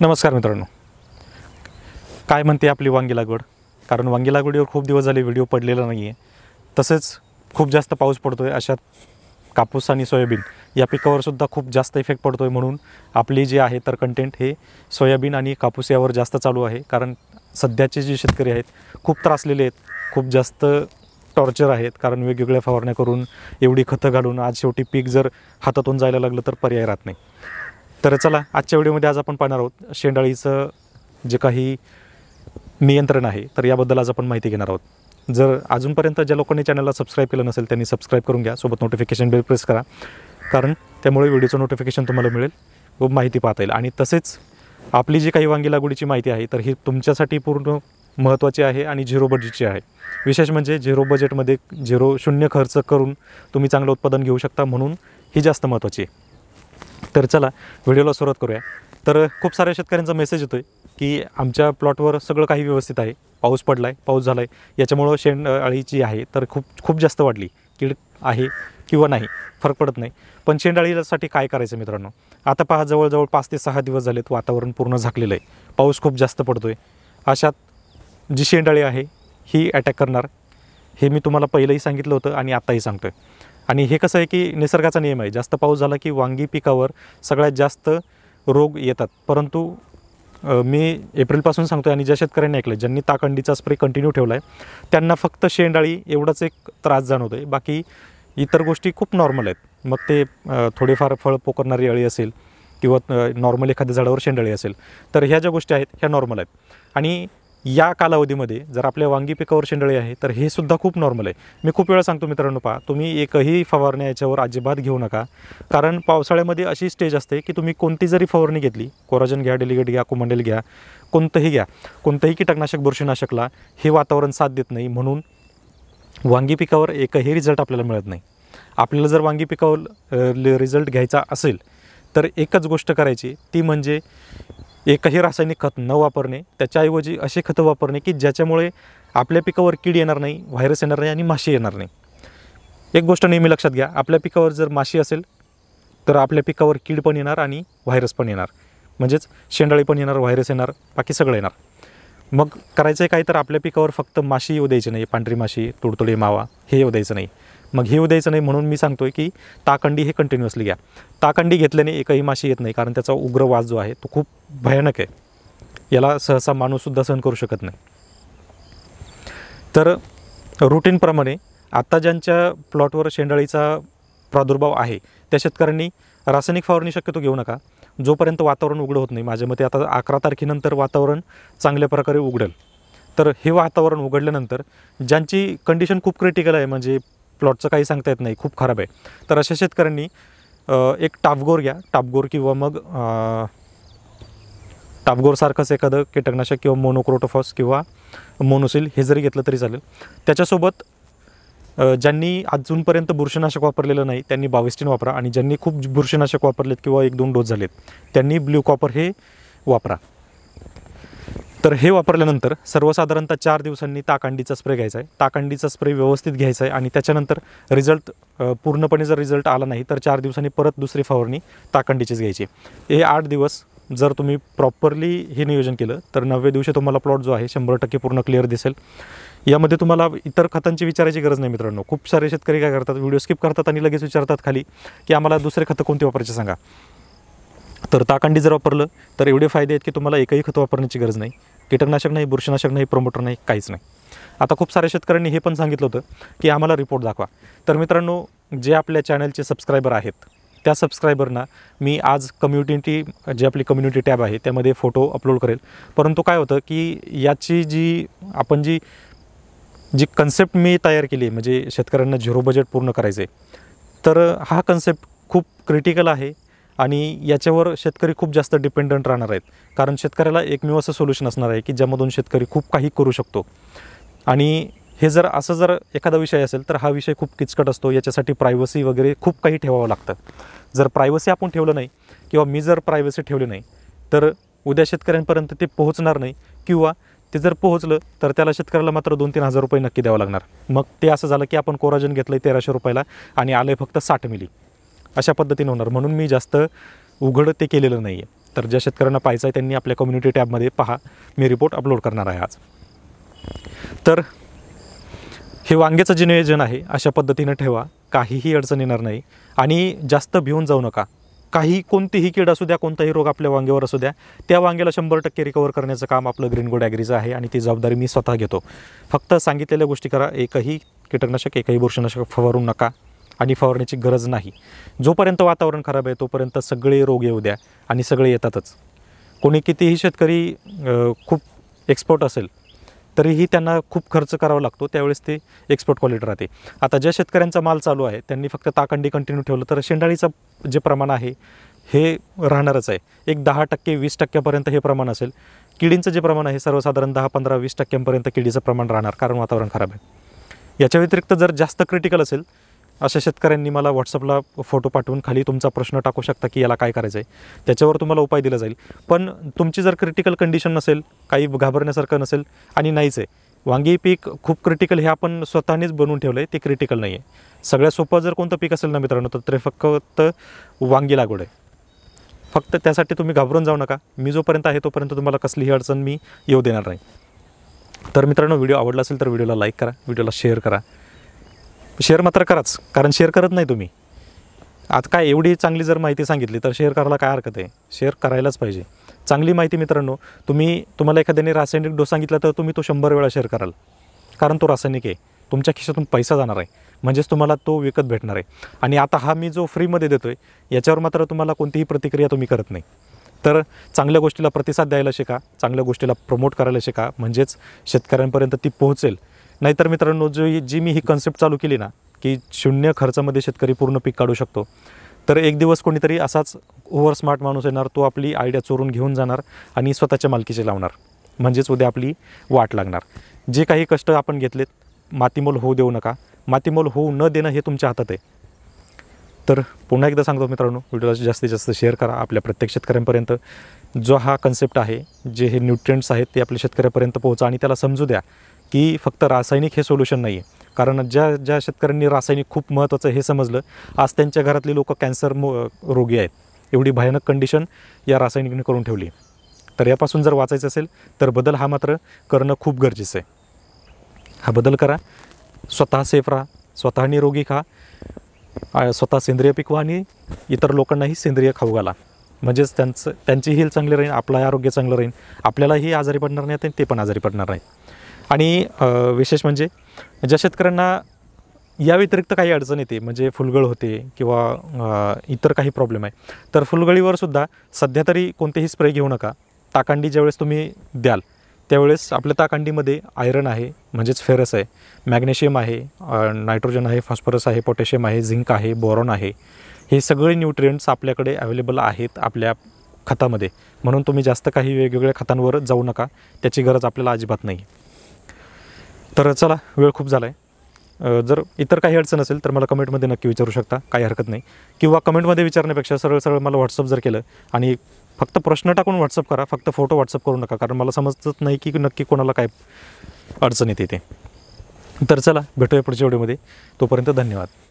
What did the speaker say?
नमस्कार मित्रांनो काय म्हणते आपली वांगी लागवड कारण वांगी लागवडीवर खूप दिवस झाले व्हिडिओ पडलेला नाही आहे तसेच खूप जास्त पाऊस पडतो आहे अशात कापूस आणि सोयाबीन या पिकावर सुद्धा खूप जास्त इफेक्ट पडतो आहे म्हणून आपली जे आहे तर कंटेंट हे सोयाबीन आणि कापूस यावर जास्त चालू आहे कारण सध्याचे जे शेतकरी आहेत खूप त्रासलेले आहेत खूप जास्त टॉर्चर आहेत कारण वेगवेगळ्या फवारण्या करून एवढी खतं घालून आज शेवटी पीक जर हातातून जायला लागलं तर पर्याय राहत नाही तर चला आजच्या व्हिडिओमध्ये आज आपण पाहणार आहोत शेंडाळीचं जे काही नियंत्रण आहे तर याबद्दल आज आपण माहिती घेणार आहोत जर अजूनपर्यंत ज्या लोकांनी चॅनलला सबस्क्राईब केलं नसेल त्यांनी सबस्क्राईब करून घ्या सोबत नोटिफिकेशन बिल प्रेस करा कारण त्यामुळे व्हिडिओचं नोटिफिकेशन तुम्हाला मिळेल व माहिती पाहता येईल आणि तसेच आपली जी काही वांगी लागवडीची माहिती आहे तर ही तुमच्यासाठी पूर्ण महत्त्वाची आहे आणि झिरो बजेटची आहे विशेष म्हणजे झिरो बजेटमध्ये झिरो शून्य खर्च करून तुम्ही चांगलं उत्पादन घेऊ शकता म्हणून ही जास्त महत्त्वाची आहे तर चला व्हिडिओला सुरुवात करूया तर खूप साऱ्या शेतकऱ्यांचा मेसेज येतो आहे की आमच्या प्लॉटवर सगळं काही व्यवस्थित आहे पाऊस पडला आहे पाऊस झाला आहे याच्यामुळं शेण अळी आहे तर खूप खूप जास्त वाढली कीड आहे किंवा नाही फरक पडत नाही पण शेंडाळीसाठी काय करायचं मित्रांनो आता पहा जवळजवळ पाच ते सहा दिवस झालेत वातावरण पूर्ण झाकलेलं आहे पाऊस खूप जास्त पडतो आहे अशात जी शेंडाळी आहे ही अटॅक करणार हे मी तुम्हाला पहिलंही सांगितलं होतं आणि आत्ताही सांगतो आहे आणि हे कसं आहे की निसर्गाचा नियम आहे जास्त पाऊस झाला की वांगी पिकावर सगळ्यात जास्त रोग येतात परंतु मी एप्रिलपासून सांगतो आहे आणि ज्या शेतकऱ्यांनी ऐकलं ज्यांनी ताकंडीचा स्प्रे कंटिन्यू ठेवला आहे त्यांना फक्त शेंडाळी एवढाच एक त्रास जाणवतो आहे बाकी इतर गोष्टी खूप नॉर्मल आहेत मग ते थोडेफार फळ पोकरणारी अळी असेल किंवा नॉर्मल एखाद्या झाडावर शेंडाळी असेल तर ह्या ज्या गोष्टी आहेत ह्या नॉर्मल आहेत आणि या कालावधीमध्ये जर आपल्या वांगी पिकावर शेंडळी आहे तर हे सुद्धा खूप नॉर्मल आहे मी खूप वेळा सांगतो मित्रांनो पहा तुम्ही एकही फवारणी याच्यावर अजिबात घेऊ नका कारण पावसाळ्यामध्ये अशी स्टेज असते की तुम्ही कोणती जरी फवारणी घेतली कोराजन घ्या डेलिगेट घ्या कुमंडेल घ्या कोणतंही घ्या कोणतंही कीटकनाशक बुरशीनाशकला हे वातावरण साथ देत नाही म्हणून वांगी पिकावर एकही रिझल्ट आपल्याला मिळत नाही आपल्याला जर वांगी पिकावर रिझल्ट घ्यायचा असेल तर एकच गोष्ट करायची ती म्हणजे एकही रासायनिक खत न वापरणे त्याच्याऐवजी असे खतं वापरणे की ज्याच्यामुळे आपल्या पिकावर कीड येणार नाही व्हायरस येणार नाही आणि माशी येणार नाही एक गोष्ट नेहमी लक्षात घ्या आपल्या पिकावर जर माशी असेल तर आपल्या पिकावर कीड पण येणार आणि व्हायरस पण येणार म्हणजेच शेंडाळी पण येणार व्हायरस येणार बाकी सगळं येणार मग करायचं आहे काय तर आपल्या पिकावर फक्त माशी येऊ द्यायची नाही पांढरी माशी तुडतुडे मावा हे येऊ द्यायचं नाही मग हे द्यायचं नाही म्हणून मी सांगतोय की ताकंडी हे कंटिन्युअसली घ्या ताकंडी घेतल्याने एकही माशी येत नाही कारण त्याचा उग्र वास जो आहे तो खूप भयानक आहे याला सहसा माणूससुद्धा सहन करू शकत नाही तर रुटीनप्रमाणे आत्ता ज्यांच्या प्लॉटवर शेंडाळीचा प्रादुर्भाव आहे त्या शेतकऱ्यांनी रासायनिक फवारणी शक्यतो घेऊ नका जोपर्यंत वातावरण उघडं होत नाही माझ्या मते आता अकरा तारखेनंतर वातावरण चांगल्या प्रकारे उघडेल तर हे वातावरण उघडल्यानंतर ज्यांची कंडिशन खूप क्रिटिकल आहे म्हणजे प्लॉटचं काही सांगता येत नाही खूप खराब आहे तर अशा शेतकऱ्यांनी एक टापगोर घ्या टापगोर किंवा मग टापगोरसारखंच एखादं कीटकनाशक किंवा मोनोक्रोटोफॉस किंवा मोनोसिल हे जरी घेतलं तरी चालेल त्याच्यासोबत ज्यांनी अजूनपर्यंत बुरशीनाशक वापरलेलं नाही त्यांनी बाविस्टीन वापरा आणि ज्यांनी खूप बुरशीनाशक वापरलेत किंवा एक दोन डोस झालेत त्यांनी ब्ल्यू कॉपर हे वापरा तर हे वापरल्यानंतर सर्वसाधारणतः चार दिवसांनी ताकांडीचा स्प्रे घ्यायचा आहे ताकांडीचा स्प्रे व्यवस्थित घ्यायचा आहे आणि त्याच्यानंतर रिझल्ट पूर्णपणे जर रिझल्ट आला नाही तर चार दिवसांनी परत दुसरी फवारणी ताकांडीचीच घ्यायची हे आठ दिवस जर तुम्ही प्रॉपरली हे नियोजन केलं तर नवव्या दिवशी तुम्हाला प्लॉट जो आहे शंभर टक्के पूर्ण क्लिअर दिसेल यामध्ये तुम्हाला इतर खतांची विचारायची गरज नाही मित्रांनो खूप सारे शेतकरी काय करतात व्हिडिओ स्किप करतात आणि लगेच विचारतात खाली की आम्हाला दुसरे खतं कोणते वापरायचे सांगा तर ताकांडी जर वापरलं तर एवढे फायदे आहेत की तुम्हाला एकही खतं वापरण्याची गरज नाही कीटकनाशक नाही बुरशीनाशक नाही प्रोमोटर नाही काहीच नाही आता खूप साऱ्या शेतकऱ्यांनी हे पण सांगितलं होतं की आम्हाला रिपोर्ट दाखवा तर मित्रांनो जे आपल्या चॅनलचे सबस्क्रायबर आहेत त्या सबस्क्रायबरना मी आज कम्युनिटी जी आपली कम्युनिटी टॅब आहे त्यामध्ये फोटो अपलोड करेल परंतु काय होतं की याची जी आपण जी जी कन्सेप्ट मी तयार केली म्हणजे शेतकऱ्यांना झिरो बजेट पूर्ण करायचं आहे तर हा कन्सेप्ट खूप क्रिटिकल आहे आणि याच्यावर शेतकरी खूप जास्त डिपेंडंट राहणार आहेत कारण शेतकऱ्याला एकमेव असं सोल्युशन असणार आहे की ज्यामधून शेतकरी खूप काही करू शकतो आणि हे जर असं जर एखादा विषय असेल तर हा विषय खूप किचकट असतो याच्यासाठी प्रायव्हसी वगैरे खूप काही ठेवावं लागतं जर प्रायव्हसी आपण ठेवलं नाही किंवा मी जर प्रायव्हसी ठेवली नाही तर उद्या शेतकऱ्यांपर्यंत ते पोहोचणार नाही किंवा ते जर पोहोचलं तर त्याला शेतकऱ्याला मात्र दोन तीन हजार रुपये नक्की द्यावं लागणार मग ते असं झालं की आपण कोराजन घेतलं आहे तेराशे रुपयाला आणि आलं आहे फक्त साठ मिली अशा पद्धतीने होणार म्हणून मी जास्त उघड ते केलेलं नाही आहे तर ज्या शेतकऱ्यांना पाहायचं आहे त्यांनी आपल्या कम्युनिटी टॅबमध्ये पहा मी रिपोर्ट अपलोड करणार आहे आज तर हे वांग्याचं जे नियोजन आहे अशा पद्धतीनं ठेवा काहीही अडचण येणार नाही आणि जास्त भिवून जाऊ नका काही कोणतीही कीड असू द्या कोणताही रोग आपल्या वांग्यावर असू द्या त्या वांग्याला शंभर टक्के रिकवर करण्याचं काम आपलं ग्रीन गोड ॲग्रीचं आहे आणि ती जबाबदारी मी स्वतः घेतो फक्त सांगितलेल्या गोष्टी करा एकही कीटकनाशक एकही बुरशीनाशक फवारू नका आणि फवारण्याची गरज नाही जोपर्यंत वातावरण खराब आहे तोपर्यंत सगळे रोग येऊ द्या आणि सगळे येतातच कोणी कितीही शेतकरी खूप एक्सपोर्ट असेल तरीही त्यांना खूप खर्च करावा लागतो त्यावेळेस ते एक्सपोर्ट क्वालिटी राहते आता ज्या शेतकऱ्यांचा माल चालू आहे त्यांनी फक्त ताकंडी कंटिन्यू ठेवलं तर शेंडाळीचं जे प्रमाण आहे हे राहणारच आहे एक दहा टक्के वीस टक्क्यापर्यंत हे प्रमाण असेल किडींचं जे प्रमाण आहे सर्वसाधारण दहा पंधरा वीस टक्क्यांपर्यंत किडीचं प्रमाण राहणार कारण वातावरण खराब आहे याच्या व्यतिरिक्त जर जास्त क्रिटिकल असेल अशा शेतकऱ्यांनी मला व्हॉट्सअपला फोटो पाठवून खाली तुमचा प्रश्न टाकू शकता की याला काय करायचं आहे त्याच्यावर तुम्हाला उपाय दिला जाईल पण तुमची जर क्रिटिकल कंडिशन नसेल काही घाबरण्यासारखं नसेल आणि नाहीच आहे वांगी पीक खूप क्रिटिकल हे आपण स्वतःनेच बनवून ठेवलं आहे ते क्रिटिकल नाही आहे सगळ्यात सोपं जर कोणतं पीक असेल ना मित्रांनो तर ते फक्त वांगी लागवड आहे फक्त त्यासाठी तुम्ही घाबरून जाऊ नका मी जोपर्यंत आहे तोपर्यंत तुम्हाला कसलीही अडचण मी येऊ देणार नाही तर मित्रांनो व्हिडिओ आवडला असेल तर व्हिडिओला लाईक करा व्हिडिओला शेअर करा शेअर मात्र कराच कारण शेअर करत नाही तुम्ही आज काय एवढी चांगली जर माहिती सांगितली तर शेअर करायला काय हरकत आहे शेअर करायलाच पाहिजे चांगली माहिती मित्रांनो तुम्ही तुम्हाला एखाद्याने रासायनिक डोस सांगितला तर तुम्ही तो शंभर वेळा शेअर कराल कारण तो रासायनिक आहे तुमच्या खिशातून पैसा जाणार आहे म्हणजेच तुम्हाला तो विकत भेटणार आहे आणि आता हा मी जो फ्रीमध्ये देतो आहे याच्यावर मात्र तुम्हाला कोणतीही प्रतिक्रिया तुम्ही करत नाही तर चांगल्या गोष्टीला प्रतिसाद द्यायला शिका चांगल्या गोष्टीला प्रमोट करायला शिका म्हणजेच शेतकऱ्यांपर्यंत ती पोहोचेल नाहीतर मित्रांनो जो जी मी ही कन्सेप्ट चालू केली ना की शून्य खर्चामध्ये शेतकरी पूर्ण पीक काढू शकतो तर एक दिवस कोणीतरी असाच ओव्हर स्मार्ट माणूस येणार तो आपली आयडिया चोरून घेऊन जाणार आणि स्वतःच्या मालकीचे लावणार म्हणजेच उद्या आपली वाट लागणार जे काही कष्ट आपण घेतलेत मातीमोल होऊ देऊ नका मातीमोल होऊ न देणं हे तुमच्या हातात आहे तर पुन्हा एकदा सांगतो मित्रांनो व्हिडिओला जास्तीत जास्त शेअर करा आपल्या प्रत्येक शेतकऱ्यांपर्यंत जो हा कन्सेप्ट आहे जे हे न्यूट्रिएंट्स आहेत ते आपल्या शेतकऱ्यापर्यंत पोहोचा आणि त्याला समजू द्या की फक्त रासायनिक हे सोल्युशन नाही आहे कारण ज्या ज्या शेतकऱ्यांनी रासायनिक खूप महत्त्वाचं हे समजलं आज त्यांच्या घरातली लोक कॅन्सर रोगी आहेत एवढी भयानक कंडिशन या रासायनिकने करून ठेवली तर यापासून जर वाचायचं असेल तर बदल हा मात्र करणं खूप गरजेचं आहे हा बदल करा स्वतः सेफ राहा स्वतः निरोगी खा स्वतः सेंद्रिय पिकवा आणि इतर लोकांनाही सेंद्रिय खाऊ घाला म्हणजेच त्यांचं त्यांची हेल्थ चांगली राहील आपलं आरोग्य चांगलं राहील आपल्यालाही आजारी पडणार नाही ते पण आजारी पडणार नाही आणि विशेष म्हणजे ज्या शेतकऱ्यांना या व्यतिरिक्त काही अडचण येते म्हणजे फुलगळ होते किंवा इतर काही प्रॉब्लेम आहे तर फुलगळीवर सुद्धा सध्या तरी कोणतेही स्प्रे घेऊ नका ताकांडी ज्यावेळेस तुम्ही द्याल त्यावेळेस आपल्या ताकांडीमध्ये आयरन आहे म्हणजेच फेरस आहे मॅग्नेशियम आहे नायट्रोजन आहे फॉस्फरस आहे पोटॅशियम आहे झिंक आहे बोरॉन आहे हे सगळे न्यूट्रिएंट्स आपल्याकडे अवेलेबल आहेत आपल्या खतामध्ये म्हणून तुम्ही जास्त काही वेगवेगळ्या खतांवर जाऊ नका त्याची गरज आपल्याला अजिबात नाही तर चला वेळ खूप झाला आहे जर इतर काही अडचण असेल तर मला कमेंटमध्ये नक्की विचारू शकता काही हरकत नाही किंवा कमेंटमध्ये विचारण्यापेक्षा सरळ सरळ मला व्हॉट्सअप जर केलं आणि फक्त प्रश्न टाकून व्हॉट्सअप करा फक्त फोटो व्हॉट्सअप करू नका कारण मला समजतच नाही की नक्की कोणाला काय अडचण येते ते तर चला भेटूया पुढच्या व्हिडिओमध्ये तोपर्यंत धन्यवाद